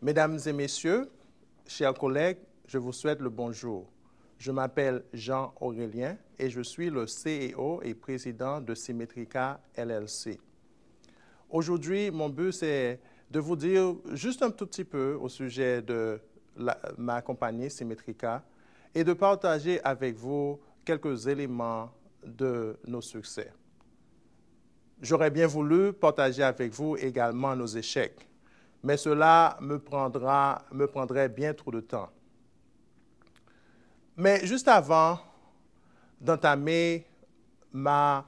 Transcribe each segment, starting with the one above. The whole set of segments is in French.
Mesdames et messieurs, chers collègues, je vous souhaite le bonjour. Je m'appelle Jean Aurélien et je suis le CEO et président de Symmetrica LLC. Aujourd'hui, mon but, c'est de vous dire juste un tout petit peu au sujet de ma compagnie Symmetrica et de partager avec vous quelques éléments de nos succès. J'aurais bien voulu partager avec vous également nos échecs, mais cela me, prendra, me prendrait bien trop de temps. Mais juste avant d'entamer ma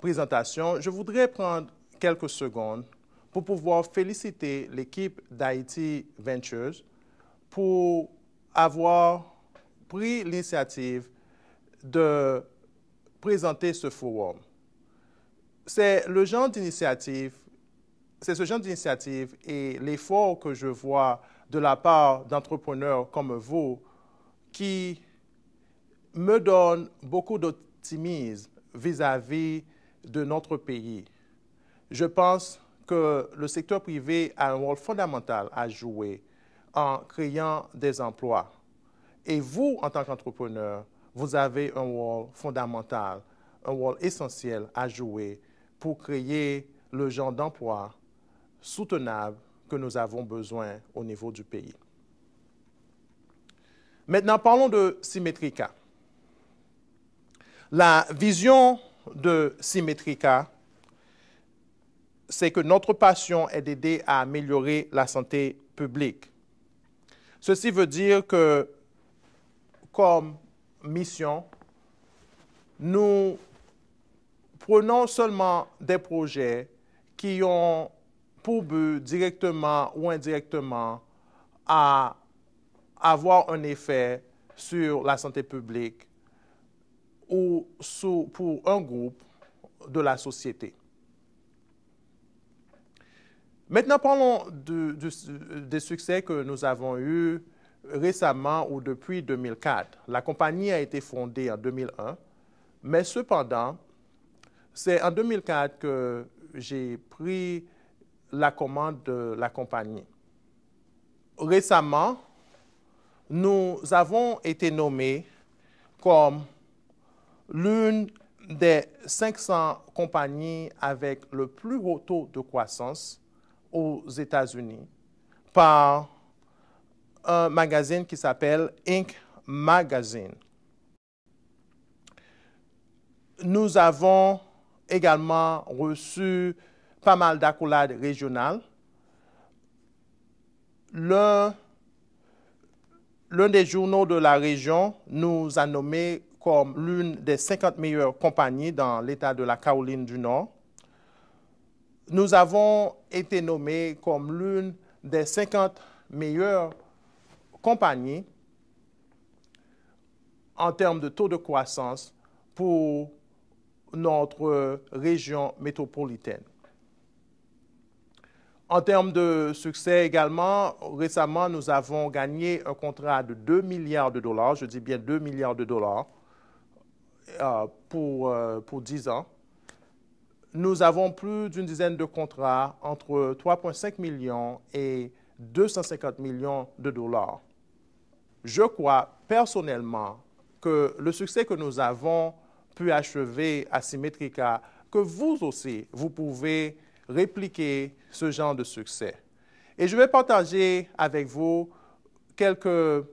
présentation, je voudrais prendre quelques secondes pour pouvoir féliciter l'équipe d'Haïti Ventures pour avoir pris l'initiative de présenter ce forum. C'est le genre d'initiative c'est ce genre d'initiative et l'effort que je vois de la part d'entrepreneurs comme vous qui me donne beaucoup d'optimisme vis-à-vis de notre pays. Je pense que le secteur privé a un rôle fondamental à jouer en créant des emplois. Et vous, en tant qu'entrepreneur, vous avez un rôle fondamental, un rôle essentiel à jouer pour créer le genre d'emploi soutenable que nous avons besoin au niveau du pays. Maintenant, parlons de Symmetrica. La vision de Symmetrica, c'est que notre passion est d'aider à améliorer la santé publique. Ceci veut dire que, comme mission, nous prenons seulement des projets qui ont pour but directement ou indirectement à avoir un effet sur la santé publique ou pour un groupe de la société. Maintenant, parlons des succès que nous avons eus récemment ou depuis 2004. La compagnie a été fondée en 2001, mais cependant, c'est en 2004 que j'ai pris la commande de la compagnie. Récemment, nous avons été nommés comme l'une des 500 compagnies avec le plus haut taux de croissance aux États-Unis par un magazine qui s'appelle Inc. Magazine. Nous avons également reçu pas mal d'accolades régionales. L'un des journaux de la région nous a nommés comme l'une des 50 meilleures compagnies dans l'État de la Caroline du Nord. Nous avons été nommés comme l'une des 50 meilleures compagnies en termes de taux de croissance pour notre région métropolitaine. En termes de succès également, récemment, nous avons gagné un contrat de 2 milliards de dollars, je dis bien 2 milliards de dollars, euh, pour, euh, pour 10 ans. Nous avons plus d'une dizaine de contrats entre 3,5 millions et 250 millions de dollars. Je crois personnellement que le succès que nous avons pu achever à Symmetrica, que vous aussi, vous pouvez répliquer ce genre de succès. Et je vais partager avec vous quelques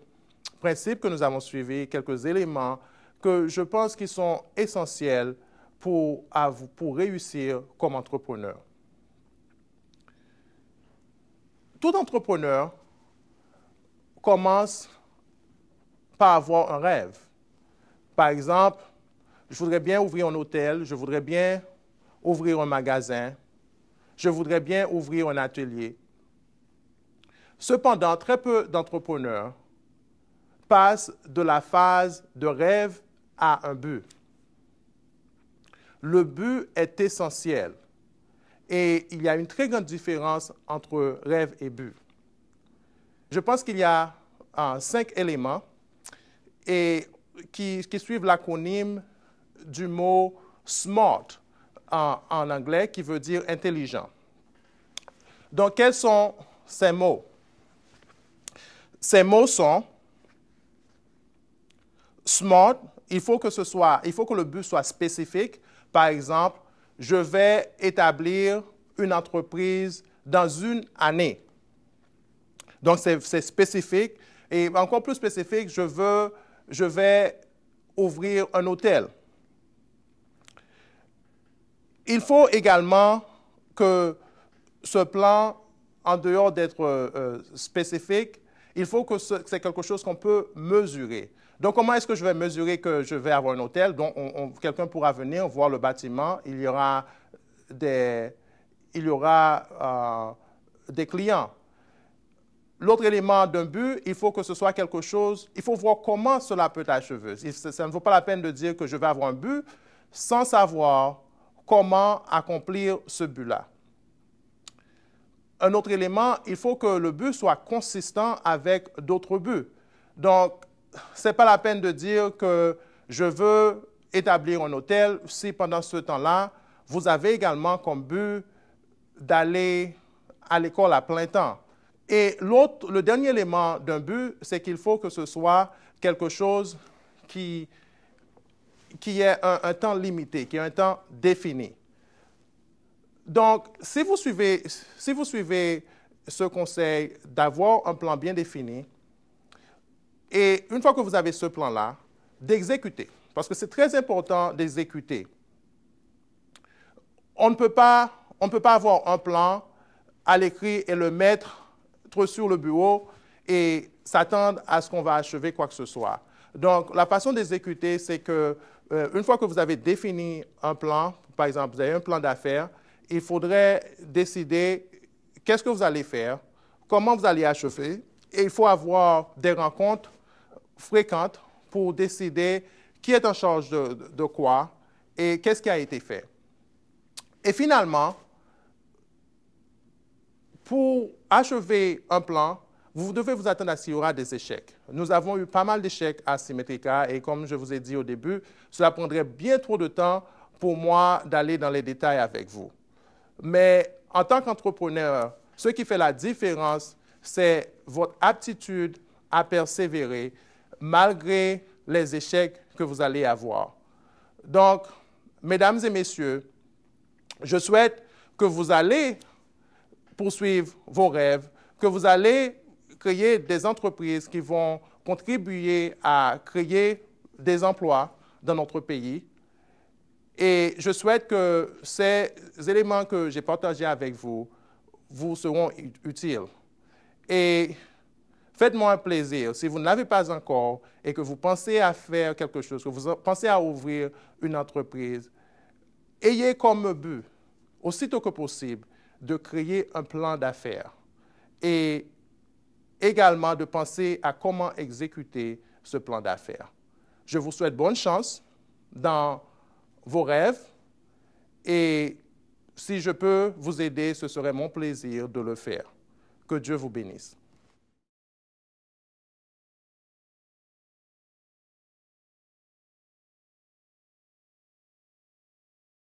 principes que nous avons suivis, quelques éléments que je pense qui sont essentiels pour, pour réussir comme entrepreneur. Tout entrepreneur commence par avoir un rêve. Par exemple, je voudrais bien ouvrir un hôtel, je voudrais bien ouvrir un magasin, je voudrais bien ouvrir un atelier. Cependant, très peu d'entrepreneurs passent de la phase de rêve à un but. Le but est essentiel et il y a une très grande différence entre rêve et but. Je pense qu'il y a euh, cinq éléments et qui, qui suivent l'acronyme du mot SMART, en, anglais qui veut dire intelligent. Donc, quels sont ces mots? Ces mots sont smart, il faut que ce soit, il faut que le but soit spécifique. Par exemple, je vais établir une entreprise dans une année. Donc, c'est spécifique. Et encore plus spécifique, je veux, je vais ouvrir un hôtel. Il faut également que ce plan, en dehors d'être euh, euh, spécifique, il faut que c'est quelque chose qu'on peut mesurer. Donc, comment est-ce que je vais mesurer que je vais avoir un hôtel? dont quelqu'un pourra venir voir le bâtiment. Il y aura des, il y aura, euh, des clients. L'autre élément d'un but, il faut que ce soit quelque chose, il faut voir comment cela peut achever. Ça ne vaut pas la peine de dire que je vais avoir un but sans savoir comment accomplir ce but-là. Un autre élément, il faut que le but soit consistant avec d'autres buts. Donc, ce n'est pas la peine de dire que je veux établir un hôtel si pendant ce temps-là, vous avez également comme but d'aller à l'école à plein temps. Et le dernier élément d'un but, c'est qu'il faut que ce soit quelque chose qui qui est un, un, temps limité, qui est un temps défini. Donc, si vous suivez, si vous suivez ce conseil d'avoir un plan bien défini, et une fois que vous avez ce plan-là, d'exécuter, parce que c'est très important d'exécuter. On ne peut pas, on peut pas avoir un plan à l'écrit et le mettre sur le bureau et s'attendre à ce qu'on va achever quoi que ce soit. Donc, la façon d'exécuter, c'est que euh, une fois que vous avez défini un plan, par exemple, vous avez un plan d'affaires, il faudrait décider qu'est-ce que vous allez faire, comment vous allez achever, et il faut avoir des rencontres fréquentes pour décider qui est en charge de quoi et qu'est-ce qui a été fait. Et finalement, pour achever un plan, vous devez vous attendre à ce qu'il y aura des échecs. Nous avons eu pas mal d'échecs à Symmetrica et comme je vous ai dit au début, cela prendrait bien trop de temps pour moi d'aller dans les détails avec vous. Mais en tant qu'entrepreneur, ce qui fait la différence, c'est votre aptitude à persévérer malgré les échecs que vous allez avoir. Donc, mesdames et messieurs, je souhaite que vous allez poursuivre vos rêves, que vous allez créer des entreprises qui vont contribuer à créer des emplois dans notre pays. Et je souhaite que ces éléments que j'ai partagés avec vous vous seront utiles. Et faites-moi un plaisir, si vous ne l'avez pas encore et que vous pensez à faire quelque chose, que vous pensez à ouvrir une entreprise, ayez comme but, aussitôt que possible, de créer un plan d'affaires. Et également de penser à comment exécuter ce plan d'affaires. Je vous souhaite bonne chance dans vos rêves et si je peux vous aider, ce serait mon plaisir de le faire. Que Dieu vous bénisse.